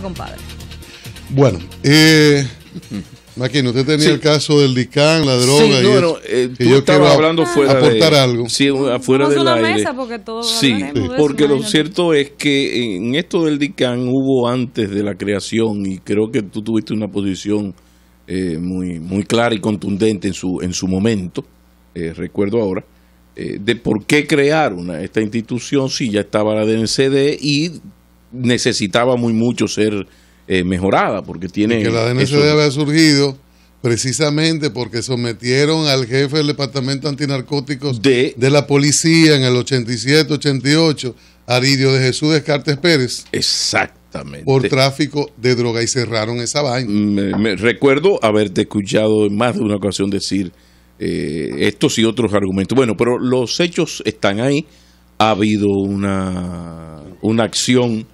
compadre. Bueno, eh, Maquino, usted tenía el caso del DICAN, la droga. y eh, yo estaba hablando fuera algo. afuera de la mesa porque Sí, porque lo cierto es que en esto del DICAN hubo antes de la creación y creo que tú tuviste una posición eh, muy muy clara y contundente en su en su momento, eh, recuerdo ahora, de por qué crear una esta institución si ya estaba la DNCD y necesitaba muy mucho ser eh, mejorada, porque tiene... que la DNCD había surgido precisamente porque sometieron al jefe del Departamento Antinarcóticos de, la Policía en el 87-88, Aridio de Jesús Descartes Pérez. Exactamente. Por tráfico de droga y cerraron esa vaina. Mm, recuerdo haberte escuchado en más de una ocasión decir eh, estos y otros argumentos. Bueno, pero los hechos están ahí. Ha habido una, una acción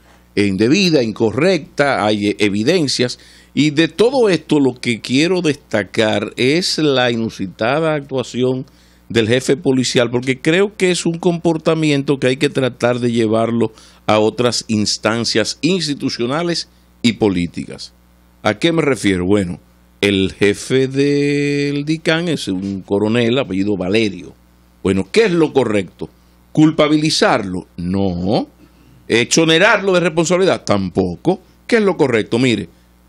indebida, incorrecta, hay e-, evidencias. Y de todo esto lo que quiero destacar es la inusitada actuación del jefe policial, porque creo que es un comportamiento que hay que tratar de llevarlo a otras instancias institucionales y políticas. ¿A qué me refiero? Bueno, el jefe del DICAN es un coronel apellido Valerio. Bueno, ¿qué es lo correcto? ¿Culpabilizarlo? No ¿Exonerarlo de responsabilidad? Tampoco. ¿Qué es lo correcto? Mire,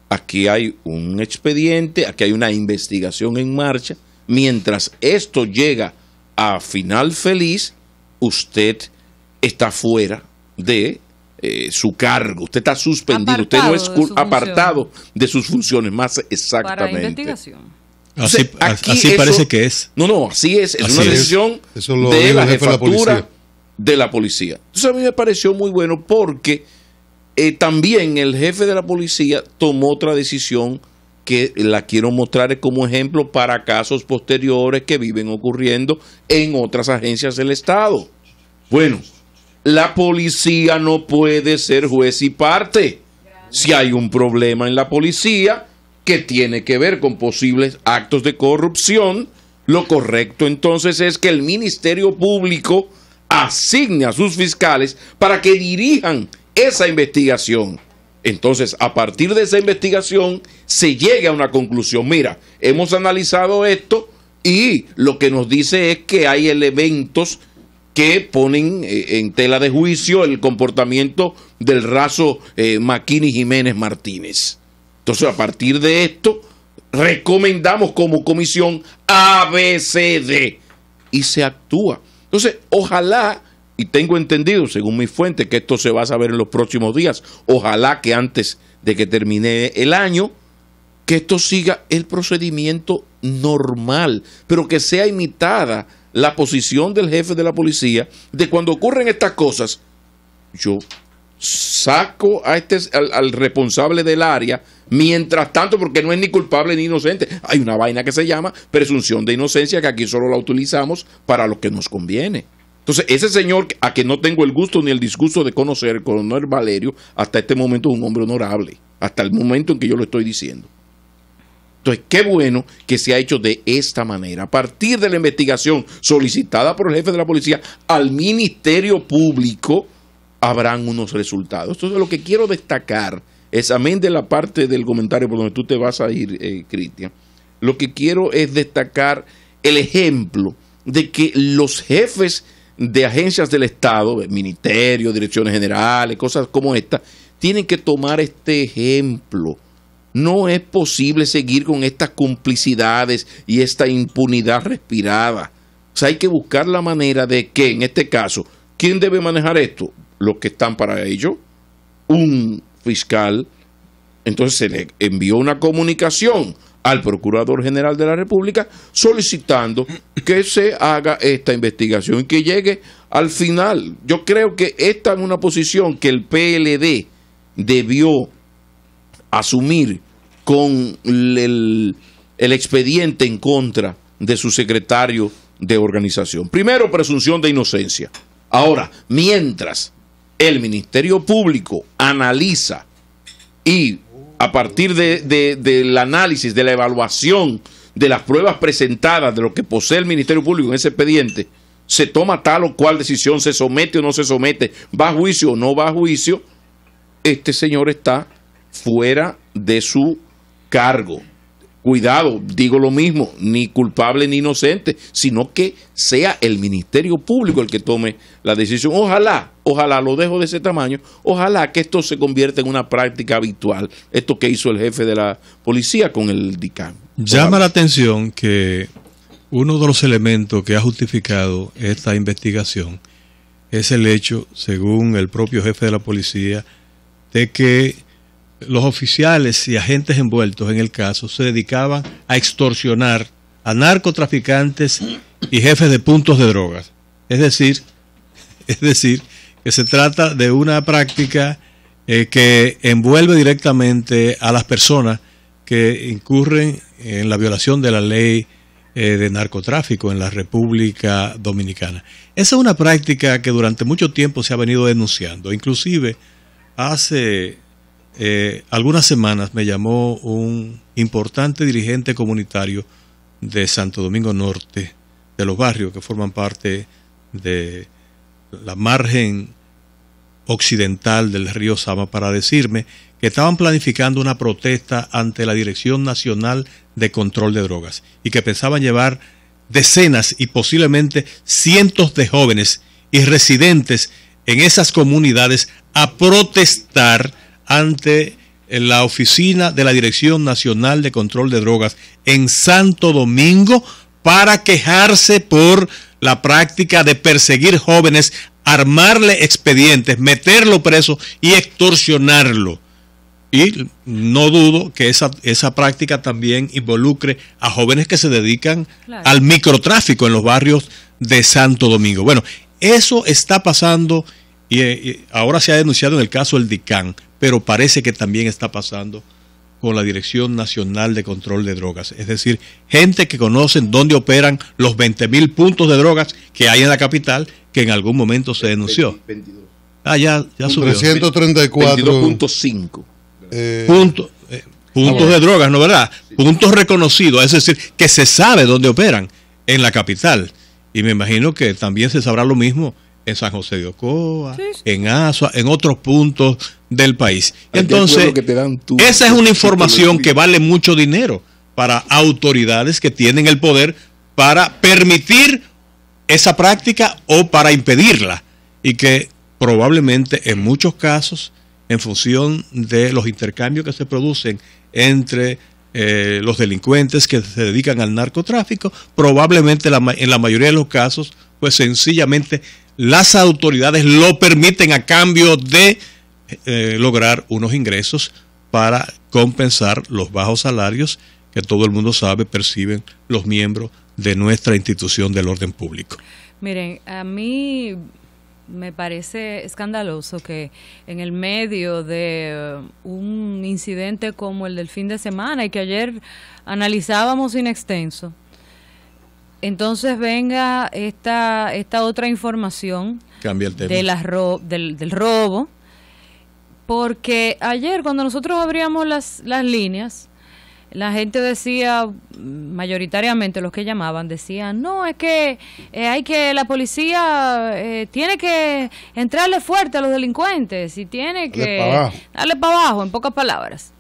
aquí hay un expediente, aquí hay una investigación en marcha. Mientras esto llega a final feliz, usted está fuera de eh, su cargo, usted está suspendido, usted no es apartado de sus funciones, más exactamente. Para investigación. Así, así parece que es. No, no, así es. Es una decisión de la jefatura de la policía. Entonces a mí me pareció muy bueno porque eh, también el jefe de la policía tomó otra decisión que la quiero mostrar como ejemplo para casos posteriores que viven ocurriendo en otras agencias del Estado. Bueno, la policía no puede ser juez y parte. Si hay un problema en la policía que tiene que ver con posibles actos de corrupción, lo correcto entonces es que el Ministerio Público asigne a sus fiscales para que dirijan esa investigación. Entonces, a partir de esa investigación, se llega a una conclusión. Mira, hemos analizado esto y lo que nos dice es que hay elementos que ponen eh, en tela de juicio el comportamiento del raso eh, Maquini Jiménez Martínez. Entonces, a partir de esto, recomendamos como comisión ABCD y se actúa. Entonces, ojalá, y tengo entendido, según mi fuente, que esto se va a saber en los próximos días, ojalá que antes de que termine el año, que esto siga el procedimiento normal, pero que sea imitada la posición del jefe de la policía de cuando ocurren estas cosas. Yo saco a este, al, responsable del área, mientras tanto, porque no es ni culpable ni inocente. Hay una vaina que se llama presunción de inocencia que aquí solo la utilizamos para lo que nos conviene. Entonces, ese señor a que no tengo el gusto ni el disgusto de conocer, el coronel Valerio, hasta este momento es un hombre honorable, hasta el momento en que yo lo estoy diciendo. Entonces, qué bueno que se ha hecho de esta manera. A partir de la investigación solicitada por el jefe de la policía al Ministerio Público, habrán unos resultados. Entonces, lo que quiero destacar es, amén de la parte del comentario por donde tú te vas a ir, eh, Cristian, lo que quiero es destacar el ejemplo de que los jefes de agencias del Estado, eh, ministerios, direcciones generales, cosas como esta, tienen que tomar este ejemplo. No es posible seguir con estas complicidades y esta impunidad respirada. O sea, hay que buscar la manera de que, en este caso, ¿quién debe manejar esto? los que están para ello, un fiscal. Entonces se le envió una comunicación al Procurador General de la República solicitando que se haga esta investigación y que llegue al final. Yo creo que esta es una posición que el PLD debió asumir con el, el expediente en contra de su secretario de organización. Primero, presunción de inocencia. Ahora, mientras el Ministerio Público analiza y a partir de, del análisis, de la evaluación de las pruebas presentadas, de lo que posee el Ministerio Público en ese expediente, se toma tal o cual decisión, se somete o no se somete, va a juicio o no va a juicio, este señor está fuera de su cargo cuidado, digo lo mismo, ni culpable ni inocente, sino que sea el Ministerio Público el que tome la decisión. Ojalá, ojalá, lo dejo de ese tamaño, ojalá que esto se convierta en una práctica habitual, esto que hizo el jefe de la policía con el DICAM. Llama la atención que uno de los elementos que ha justificado esta investigación es el hecho, según el propio jefe de la policía, de que los oficiales y agentes envueltos en el caso se dedicaban a extorsionar a narcotraficantes y jefes de puntos de drogas. Es decir, es decir, que se trata de una práctica eh, que envuelve directamente a las personas que incurren en la violación de la ley eh, de narcotráfico en la República Dominicana. Esa es una práctica que durante mucho tiempo se ha venido denunciando. Inclusive hace eh, algunas semanas me llamó un importante dirigente comunitario de Santo Domingo Norte, de los barrios que forman parte de la margen occidental del río Sama, para decirme que estaban planificando una protesta ante la Dirección Nacional de Control de Drogas y que pensaban llevar decenas y posiblemente cientos de jóvenes y residentes en esas comunidades a protestar ante la oficina de la Dirección Nacional de Control de Drogas en Santo Domingo para quejarse por la práctica de perseguir jóvenes, armarle expedientes, meterlo preso y extorsionarlo. Y no dudo que esa, esa práctica también involucre a jóvenes que se dedican al microtráfico en los barrios de Santo Domingo. Bueno, eso está pasando y, eh, y ahora se ha denunciado en el caso del DICAN, pero parece que también está pasando con la Dirección Nacional de Control de Drogas. Es decir, gente que conocen dónde operan los 20.000 puntos de drogas que hay en la capital, que en algún momento se denunció. Ah, ya, ya subió. 334.5. Eh, eh, puntos puntos de drogas, ¿no verdad? Puntos reconocidos, es decir, que se sabe dónde operan en la capital. Y me imagino que también se sabrá lo mismo en San José de Ocoa, en Asua, en otros puntos del país. Entonces, esa es una información que vale mucho dinero para autoridades que tienen el poder para permitir esa práctica o para impedirla y que probablemente en muchos casos, en función de los intercambios que se producen entre eh, los delincuentes que se dedican al narcotráfico, probablemente en la mayoría de los casos, pues sencillamente las autoridades lo permiten a cambio de eh, lograr unos ingresos para compensar los bajos salarios que todo el mundo sabe perciben los miembros de nuestra institución del orden público. Miren, a mí me parece escandaloso que en el medio de eh, un incidente como el del fin de semana y que ayer analizábamos in extenso, entonces venga esta, esta otra información De la del, del, robo, porque ayer cuando nosotros abríamos las, las líneas, la gente decía, mayoritariamente los que llamaban decían, no, es que eh, hay que, la policía eh, tiene que entrarle fuerte a los delincuentes y tiene que darle para abajo, en pocas palabras.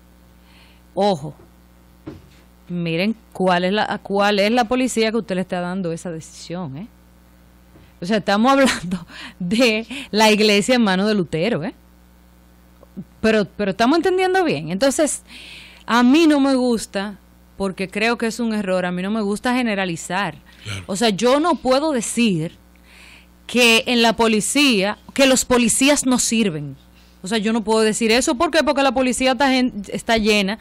Ojo, miren cuál es la, cuál es la policía que usted le está dando esa decisión, ¿eh? O sea, estamos hablando de la iglesia en manos de Lutero, ¿eh? Pero, pero estamos entendiendo bien. Entonces, a mí no me gusta, porque creo que es un error, a mí no me gusta generalizar. O sea, yo no puedo decir que en la policía, que los policías no sirven. O sea, yo no puedo decir eso. ¿Por Porque la policía está, está llena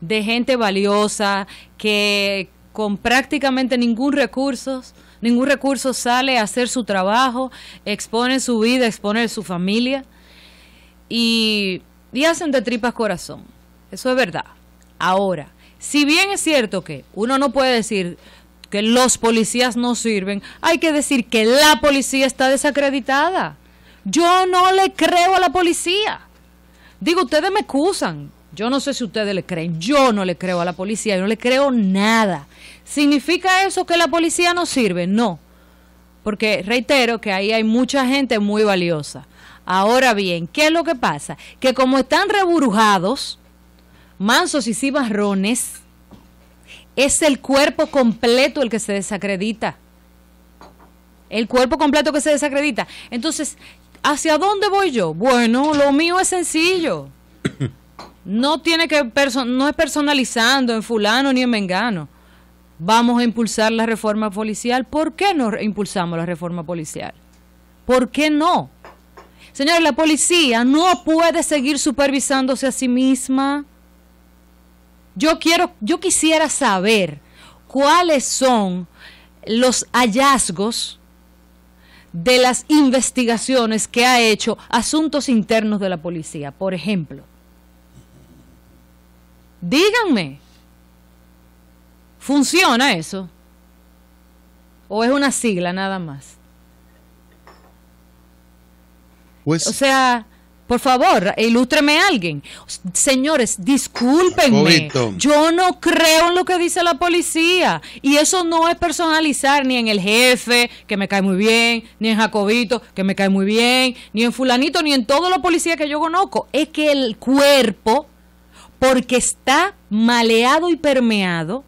de gente valiosa, que con prácticamente ningún recurso, ningún recurso sale a hacer su trabajo, expone su vida, expone su familia y, y hacen de tripas corazón. Eso es verdad. Ahora, si bien es cierto que uno no puede decir que los policías no sirven, hay que decir que la policía está desacreditada. Yo no le creo a la policía. Digo, ustedes me excusan. Yo no sé si ustedes le creen. Yo no le creo a la policía. Yo no le creo nada. ¿Significa eso que la policía no sirve? No. Porque reitero que ahí hay mucha gente muy valiosa. Ahora bien, ¿qué es lo que pasa? Que como están reburujados, mansos y cibarrones, es el cuerpo completo el que se desacredita. El cuerpo completo que se desacredita. Entonces, ¿hacia dónde voy yo? Bueno, lo mío es sencillo. No tiene que no es personalizando en fulano ni en mengano. Vamos a impulsar la reforma policial. ¿Por qué no impulsamos la reforma policial? ¿Por qué no? Señores, la policía no puede seguir supervisándose a sí misma. Yo quiero, yo quisiera saber cuáles son los hallazgos de las investigaciones que ha hecho asuntos internos de la policía, por ejemplo. Díganme, ¿funciona eso? ¿O es una sigla nada más? Pues o sea, por favor, ilústreme a alguien. Señores, discúlpenme. Yo no creo en lo que dice la policía. Y eso no es personalizar ni en el jefe, que me cae muy bien, ni en Jacobito, que me cae muy bien, ni en fulanito, ni en todos los policías que yo conozco. Es que el cuerpo, porque está maleado y permeado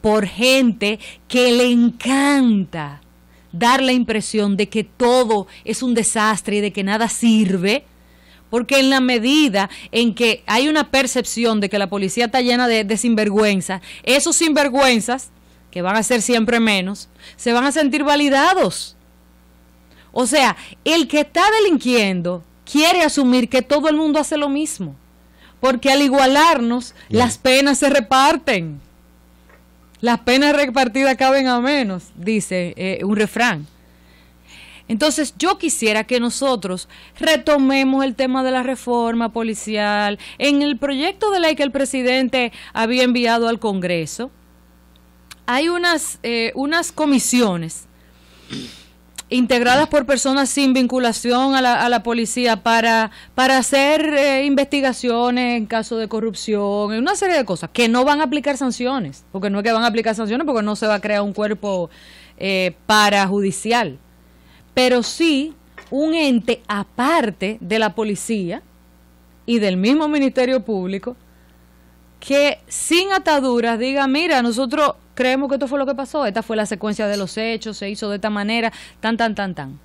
por gente que le encanta dar la impresión de que todo es un desastre y de que nada sirve, porque en la medida en que hay una percepción de que la policía está llena de, sinvergüenzas, esos sinvergüenzas, que van a ser siempre menos, se van a sentir validados. O sea, el que está delinquiendo quiere asumir que todo el mundo hace lo mismo, porque al igualarnos, las penas se reparten. Las penas repartidas caben a menos, dice eh, un refrán. Entonces yo quisiera que nosotros retomemos el tema de la reforma policial en el proyecto de ley que el presidente había enviado al Congreso. Hay unas, eh, unas comisiones integradas por personas sin vinculación a la, a la policía para, hacer eh, investigaciones en caso de corrupción, una serie de cosas, que no van a aplicar sanciones, porque no es que van a aplicar sanciones, porque no se va a crear un cuerpo eh, para judicial pero sí un ente aparte de la policía y del mismo Ministerio Público que sin ataduras diga, mira, nosotros creemos que esto fue lo que pasó, esta fue la secuencia de los hechos, se hizo de esta manera, tan, tan, tan, tan.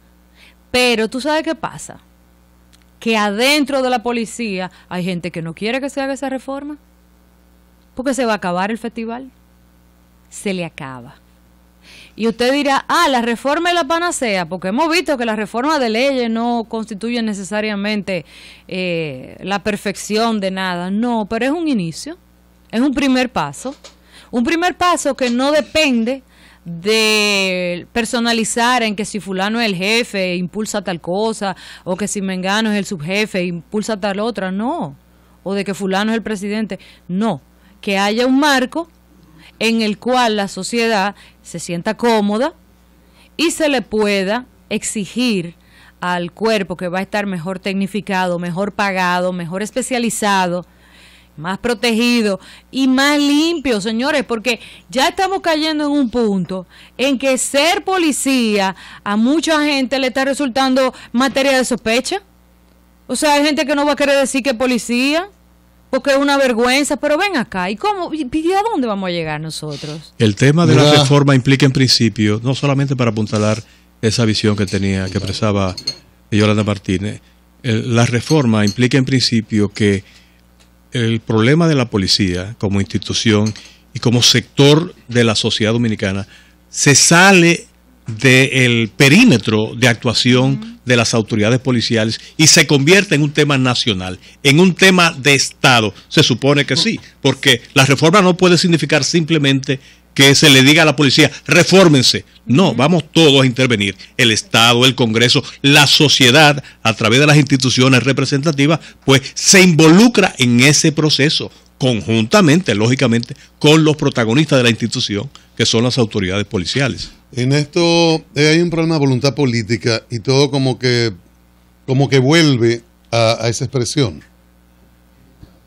Pero tú sabes qué pasa, que adentro de la policía hay gente que no quiere que se haga esa reforma, porque se va a acabar el festival, se le acaba. Y usted dirá, ah, la reforma es la panacea, porque hemos visto que la reforma de leyes no constituye necesariamente eh, la perfección de nada. No, pero es un inicio, es un primer paso. Un primer paso que no depende de personalizar en que si fulano es el jefe, impulsa tal cosa, o que si Mengano es el subjefe, impulsa tal otra, no. O de que fulano es el presidente, no. Que haya un marco en el cual la sociedad se sienta cómoda y se le pueda exigir al cuerpo que va a estar mejor tecnificado, mejor pagado, mejor especializado, más protegido y más limpio, señores, porque ya estamos cayendo en un punto en que ser policía a mucha gente le está resultando materia de sospecha. O sea, hay gente que no va a querer decir que policía porque es una vergüenza, pero ven acá, ¿y cómo a dónde vamos a llegar nosotros? El tema de la reforma implica en principio, no solamente para apuntalar esa visión que tenía, que expresaba Yolanda Martínez, la reforma implica en principio que el problema de la policía como institución y como sector de la sociedad dominicana se sale del perímetro de actuación de las autoridades policiales y se convierte en un tema nacional, en un tema de Estado. Se supone que sí, porque la reforma no puede significar simplemente que se le diga a la policía, refórmense. No, vamos todos a intervenir, el Estado, el Congreso, la sociedad, a través de las instituciones representativas, pues se involucra en ese proceso conjuntamente, lógicamente, con los protagonistas de la institución, que son las autoridades policiales. En esto eh, hay un problema de voluntad política y todo como que, como que vuelve a, esa expresión.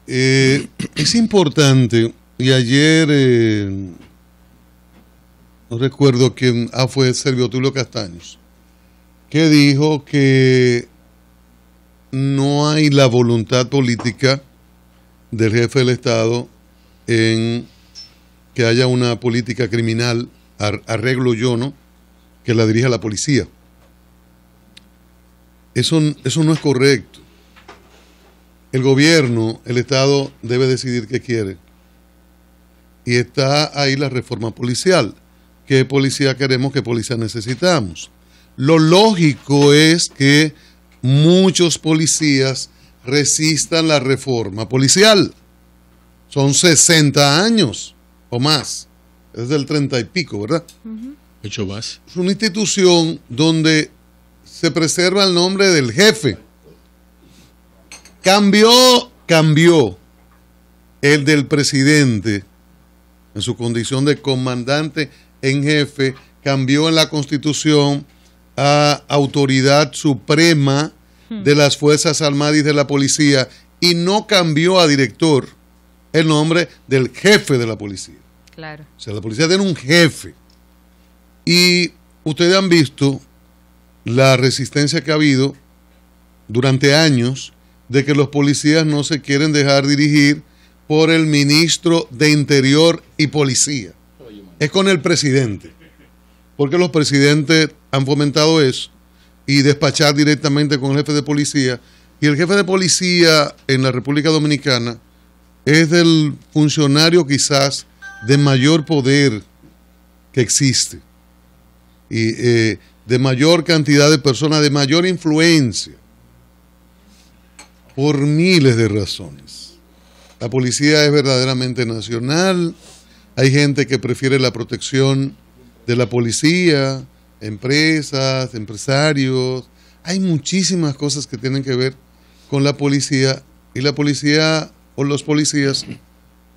Eh, es importante, y ayer, eh, no recuerdo quién, ah, fue Sergio Tulio Castaños, que dijo que no hay la voluntad política del jefe del Estado en que haya una política criminal, arreglo yo, ¿no? Que la dirija la policía. Eso, eso no es correcto. El gobierno, el Estado debe decidir qué quiere. Y está ahí la reforma policial. ¿Qué policía queremos? ¿Qué policía necesitamos? Lo lógico es que muchos policías resistan la reforma policial. Son 60 años o más. Es del 30 y pico, ¿verdad? Hecho más. Es una institución donde se preserva el nombre del jefe. Cambió, cambió el del presidente en su condición de comandante en jefe, cambió en la constitución a autoridad suprema de las Fuerzas Armadas y de la Policía y no cambió a director el nombre del jefe de la policía. Claro. O sea, la policía tiene un jefe. Y ustedes han visto la resistencia que ha habido durante años de que los policías no se quieren dejar dirigir por el ministro de Interior y Policía. Es con el presidente. Porque los presidentes han fomentado eso y despachar directamente con el jefe de policía. Y el jefe de policía en la República Dominicana es el funcionario quizás de mayor poder que existe y eh, de mayor cantidad de personas, de mayor influencia, por miles de razones. La policía es verdaderamente nacional, hay gente que prefiere la protección de la policía, empresas, empresarios. Hay muchísimas cosas que tienen que ver con la policía y la policía o los policías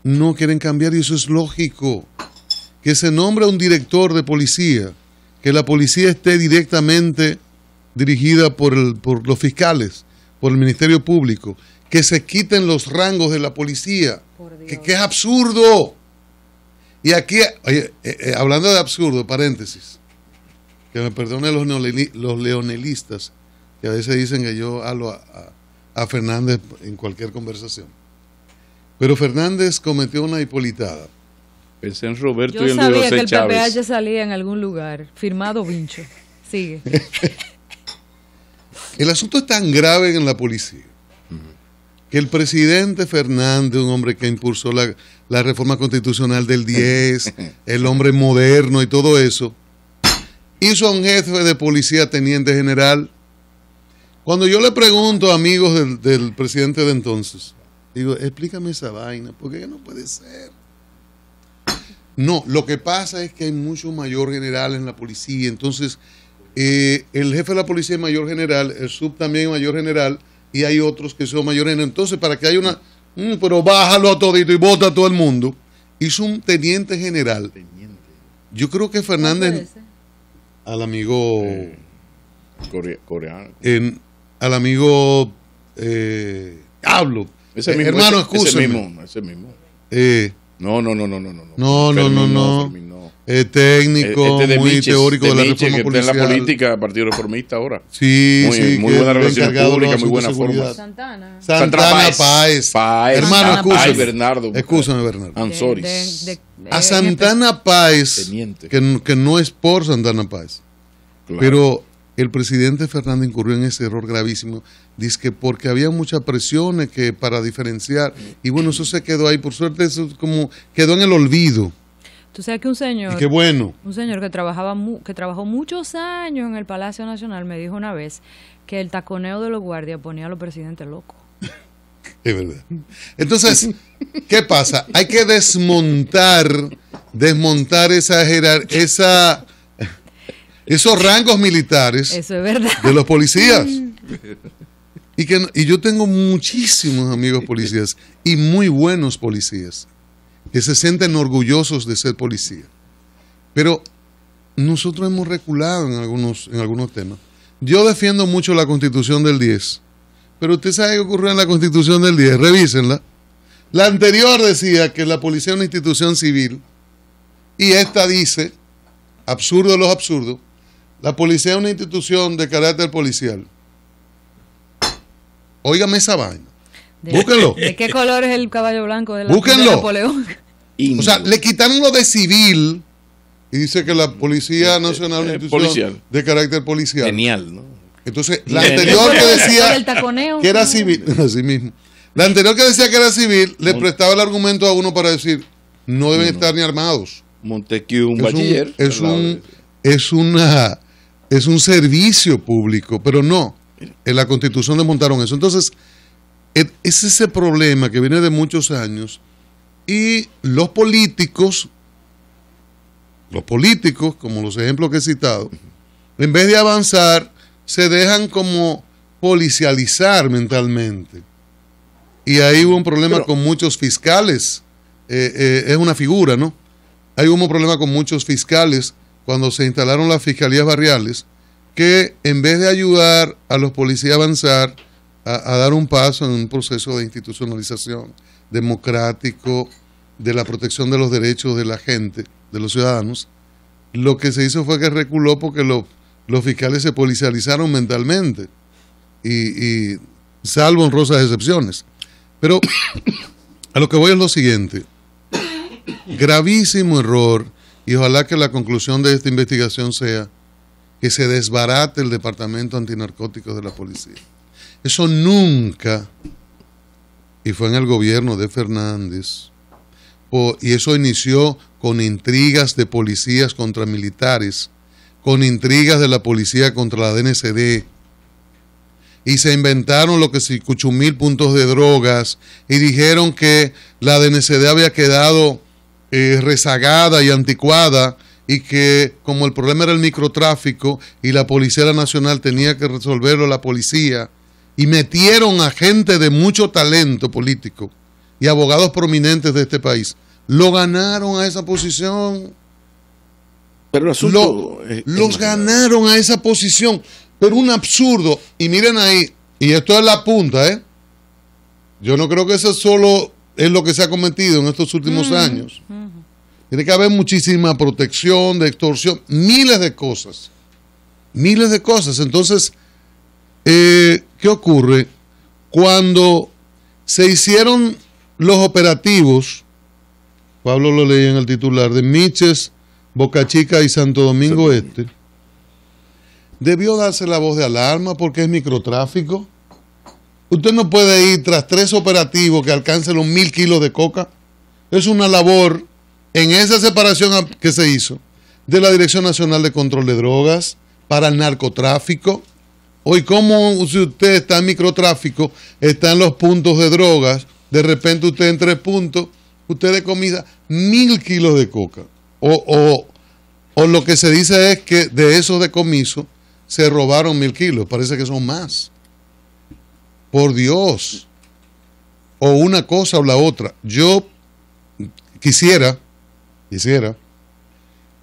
no quieren cambiar y eso es lógico. Que se nombre un director de policía, que la policía esté directamente dirigida por, los fiscales, por el Ministerio Público, que se quiten los rangos de la policía, que, es absurdo. Y aquí, eh, eh, hablando de absurdo, paréntesis, que me perdonen los, los leonelistas, que a veces dicen que yo hablo a, Fernández en cualquier conversación. Pero Fernández cometió una hipolitada. Pensé en Roberto y en sabía que el PPA ya salía en algún lugar, firmado Vincho. Sigue. el asunto es tan grave en la policía que el presidente Fernández, un hombre que impulsó la, la reforma constitucional del 10, el hombre moderno y todo eso, hizo a un jefe de policía teniente general. Cuando yo le pregunto a amigos del, presidente de entonces, digo, explícame esa vaina, porque no puede ser. No, lo que pasa es que hay mucho mayor general en la policía, entonces eh, el jefe de la policía es mayor general, el sub también es mayor general, y hay otros que son mayores. Entonces, para que haya una, mm, pero bájalo a todito y bota a todo el mundo, hizo un teniente general. Yo creo que Fernández al amigo eh, coreano. En, al amigo eh, hablo. Ese es eh, hermano, ese, ese mismo, ese mismo. Eh, no, no, no, no. No, no, no, no. no, no técnico, e, este muy teórico de, la reforma política en la política, Partido Reformista ahora. Sí, muy, Muy buena relación pública, muy buena forma. Santana. Santana, Hermano, Bernardo. Bernardo. a Santana Páez, que, que, no es por Santana Páez, pero el presidente Fernández incurrió en ese error gravísimo. Dice que porque había muchas presiones que para diferenciar, y bueno, eso se quedó ahí. Por suerte, eso como quedó en el olvido. Tú sabes que un señor. bueno. Un señor que, trabajaba que trabajó muchos años en el Palacio Nacional me dijo una vez que el taconeo de los guardias ponía a los presidentes locos. es verdad. Entonces, ¿qué pasa? Hay que desmontar, desmontar esa esa esos rangos militares de los policías. Y, que, y yo tengo muchísimos amigos policías y muy buenos policías que se sienten orgullosos de ser policía. Pero nosotros hemos reculado en algunos, en algunos temas. Yo defiendo mucho la constitución del 10, pero usted sabe qué ocurrió en la constitución del 10, revísenla. La anterior decía que la policía es una institución civil y esta dice, absurdo de los absurdos, la policía es una institución de carácter policial. Óigame esa vaina. Búsquenlo. ¿De qué color es el caballo blanco de, la, de Napoleón? o sea, le quitaron lo de civil y dice que la Policía eh, Nacional eh, eh, de carácter policial. Genial, ¿no? Entonces, la anterior que decía que era civil, La anterior que decía que era civil le prestaba el argumento a uno para decir, no deben estar ni armados. Montesquieu, un es es, un, es, una, es un servicio público, pero no. En la Constitución desmontaron eso. Entonces, es ese problema que viene de muchos años y los políticos, los políticos, como los ejemplos que he citado, en vez de avanzar, se dejan como policializar mentalmente. Y ahí hubo un problema con muchos fiscales. Eh, eh, es una figura, ¿no? Hay hubo un problema con muchos fiscales cuando se instalaron las fiscalías barriales, que en vez de ayudar a los policías a avanzar, a, dar un paso en un proceso de institucionalización democrático de la protección de los derechos de la gente, de los ciudadanos, lo que se hizo fue que reculó porque los fiscales se policializaron mentalmente, y, y salvo honrosas excepciones. Pero a lo que voy es lo siguiente, gravísimo error, y ojalá que la conclusión de esta investigación sea que se desbarate el Departamento antinarcótico de la Policía. Eso nunca, y fue en el gobierno de Fernández, y eso inició con intrigas de policías contra militares, con intrigas de la policía contra la DNCD, y se inventaron lo que se escuchó, mil puntos de drogas, y dijeron que la DNCD había quedado eh, rezagada y anticuada, y que como el problema era el microtráfico y la Policía Nacional tenía que resolverlo la policía, y metieron a gente de mucho talento político y abogados prominentes de este país. Lo ganaron a esa posición. Pero asunto Lo, eh, los eh, ganaron a esa posición. Pero un absurdo. Y miren ahí, y esto es la punta, ¿eh? Yo no creo que eso solo es lo que se ha cometido en estos últimos mm, años. Mm. Tiene que haber muchísima protección, de extorsión, miles de cosas. Miles de cosas. Entonces, eh, ¿Qué ocurre? Cuando se hicieron los operativos, Pablo lo leía en el titular, de Miches, Boca Chica y Santo Domingo Este, debió darse la voz de alarma porque es microtráfico. Usted no puede ir tras tres operativos que alcancen los mil kilos de coca. Es una labor en esa separación que se hizo de la Dirección Nacional de Control de Drogas para el narcotráfico. Hoy, cómo si usted está en microtráfico, están los puntos de drogas, de repente usted en tres puntos, usted de comida mil kilos de coca. O, o lo que se dice es que de esos decomisos se robaron mil kilos, parece que son más. Por Dios. O una cosa o la otra. Yo quisiera, quisiera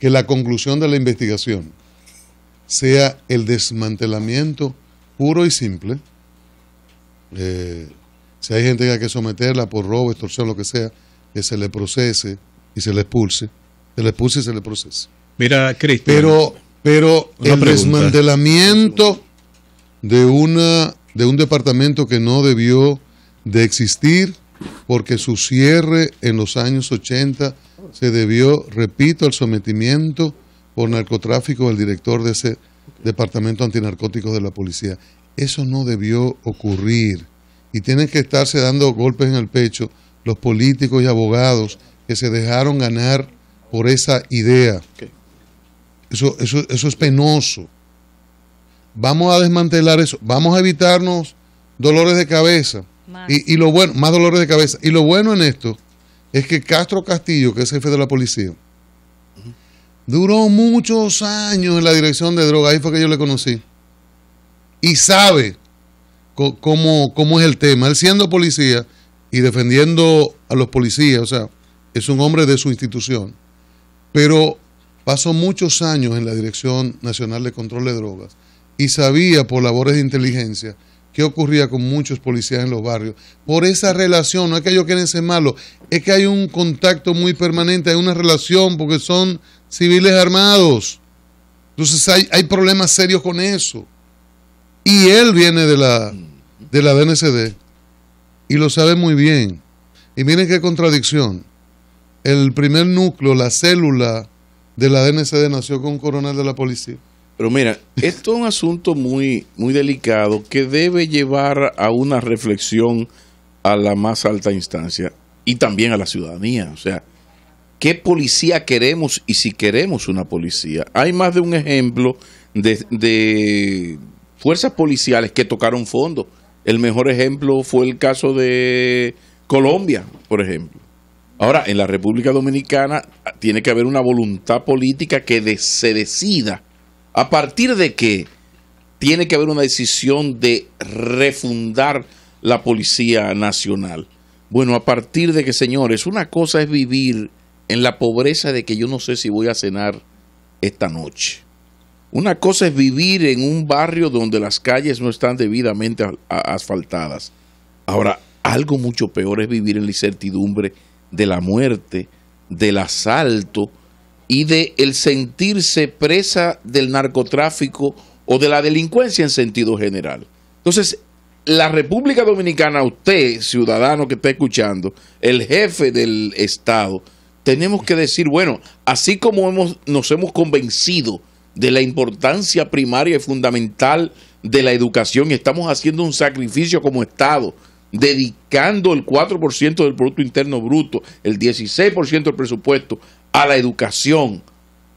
que la conclusión de la investigación sea el desmantelamiento puro y simple. Eh, si hay gente que hay que someterla por robo, extorsión, lo que sea, que se le procese y se le expulse. Se le expulse y se le procese. Mira, Cristo Pero, pero el desmantelamiento de, una, de un departamento que no debió de existir, porque su cierre en los años 80 se debió, repito, al sometimiento por narcotráfico el director de ese departamento antinarcótico de la policía. Eso no debió ocurrir. Y tienen que estarse dando golpes en el pecho los políticos y abogados que se dejaron ganar por esa idea. Eso, eso, eso es penoso. Vamos a desmantelar eso. Vamos a evitarnos dolores de cabeza. y lo bueno, más dolores de cabeza. Y lo bueno en esto es que Castro Castillo, que es jefe de la policía, Duró muchos años en la dirección de Drogas, ahí fue que yo le conocí. Y sabe cómo, cómo es el tema. Él siendo policía y defendiendo a los policías, o sea, es un hombre de su institución. Pero pasó muchos años en la Dirección Nacional de Control de Drogas y sabía por labores de inteligencia qué ocurría con muchos policías en los barrios. Por esa relación, no es que ellos quieren ser malos, es que hay un contacto muy permanente, hay una relación, porque son civiles armados. Entonces hay, hay problemas serios con eso. Y él viene de la, de la DNCD y lo sabe muy bien. Y miren qué contradicción. El primer núcleo, la célula de la DNCD nació con un coronel de la policía. Pero mira, esto es un asunto muy, muy delicado que debe llevar a una reflexión a la más alta instancia y también a la ciudadanía. O sea, qué policía queremos y si queremos una policía. Hay más de un ejemplo de, fuerzas policiales que tocaron fondo. El mejor ejemplo fue el caso de Colombia, por ejemplo. Ahora, en la República Dominicana tiene que haber una voluntad política que se decida. ¿A partir de qué? Tiene que haber una decisión de refundar la Policía Nacional. Bueno, a partir de que, señores, una cosa es vivir en la pobreza de que yo no sé si voy a cenar esta noche. Una cosa es vivir en un barrio donde las calles no están debidamente asfaltadas. Ahora, algo mucho peor es vivir en la incertidumbre de la muerte, del asalto y de el sentirse presa del narcotráfico o de la delincuencia en sentido general. Entonces, la República Dominicana, usted, ciudadano que está escuchando, el jefe del Estado, tenemos que decir, bueno, así como nos hemos convencido de la importancia primaria y fundamental de la educación y estamos haciendo un sacrificio como Estado, dedicando el 4% del Producto Interno Bruto, el 16% del presupuesto a la educación.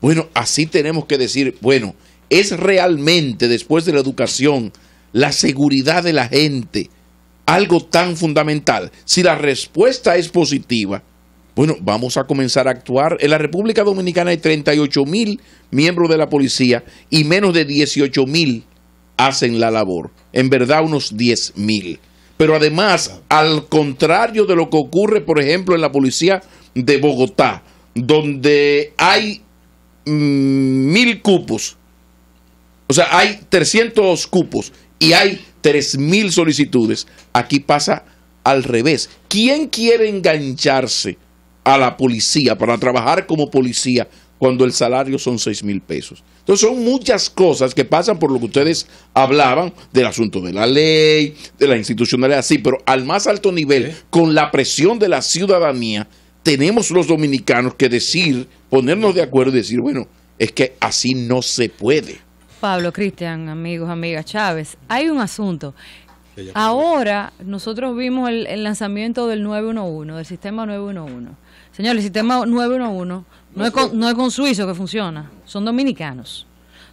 Bueno, así tenemos que decir, bueno, es realmente después de la educación la seguridad de la gente algo tan fundamental. Si la respuesta es positiva, bueno, vamos a comenzar a actuar. En la República Dominicana hay 38 mil miembros de la policía y menos de 18 mil hacen la labor. En verdad, unos 10 mil. Pero además, al contrario de lo que ocurre, por ejemplo, en la policía de Bogotá, donde hay mm, mil cupos, o sea, hay 300 cupos y hay 3 mil solicitudes, aquí pasa al revés. ¿Quién quiere engancharse? a la policía, para trabajar como policía, cuando el salario son 6 mil pesos. Entonces son muchas cosas que pasan por lo que ustedes hablaban del asunto de la ley, de la institucionalidad, sí, pero al más alto nivel, con la presión de la ciudadanía, tenemos los dominicanos que decir, ponernos de acuerdo y decir, bueno, es que así no se puede. Pablo, Cristian, amigos, amigas, Chávez, hay un asunto. Ahora nosotros vimos el lanzamiento del 911, del sistema 911 Señores, el sistema 911 no es, con, no con suizo que funciona, son dominicanos.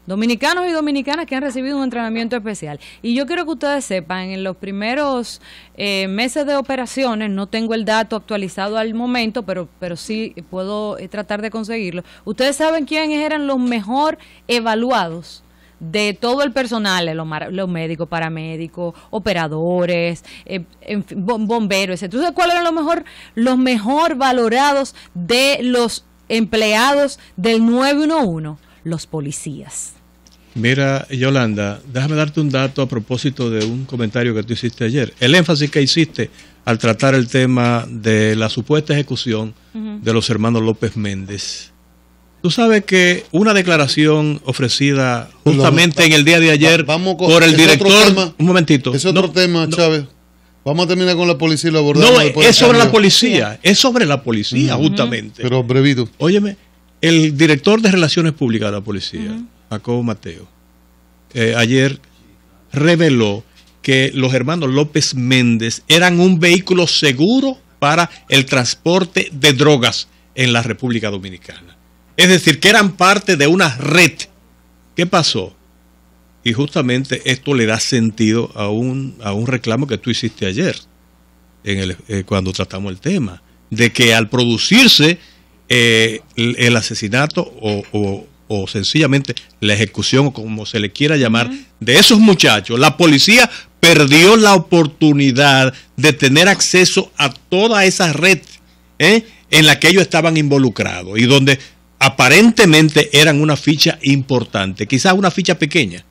Dominicanos y dominicanas que han recibido un entrenamiento especial. Y yo quiero que ustedes sepan, en los primeros eh, meses de operaciones, no tengo el dato actualizado al momento, pero, pero sí puedo eh, tratar de conseguirlo. Ustedes saben quiénes eran los mejor evaluados de todo el personal, los, los médicos, paramédicos, operadores, eh, bomberos, etc. Entonces, ¿cuáles eran los mejor, los mejor valorados de los empleados del 911? Los policías. Mira, Yolanda, déjame darte un dato a propósito de un comentario que tú hiciste ayer. El énfasis que hiciste al tratar el tema de la supuesta ejecución de los hermanos López Méndez. Tú sabes que una declaración ofrecida justamente en el día de ayer por el director. un momentito. Es otro tema, Chávez. Vamos a terminar con la policía y lo abordamos. No, es sobre la policía, es sobre la policía, justamente. Pero brevito. Óyeme, el director de Relaciones Públicas de la Policía, uh Mateo, eh, ayer reveló que los hermanos López Méndez eran un vehículo seguro para el transporte de drogas en la República Dominicana. Es decir, que eran parte de una red. ¿Qué pasó? Y justamente esto le da sentido a un, a un reclamo que tú hiciste ayer, en el, eh, cuando tratamos el tema, de que al producirse eh, el, asesinato o, sencillamente la ejecución, o como se le quiera llamar, de esos muchachos, la policía perdió la oportunidad de tener acceso a toda esa red ¿eh? en la que ellos estaban involucrados y donde aparentemente eran una ficha importante, quizás una ficha pequeña.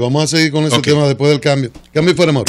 vamos a seguir con ese tema después del cambio. Cambio fuera, amor.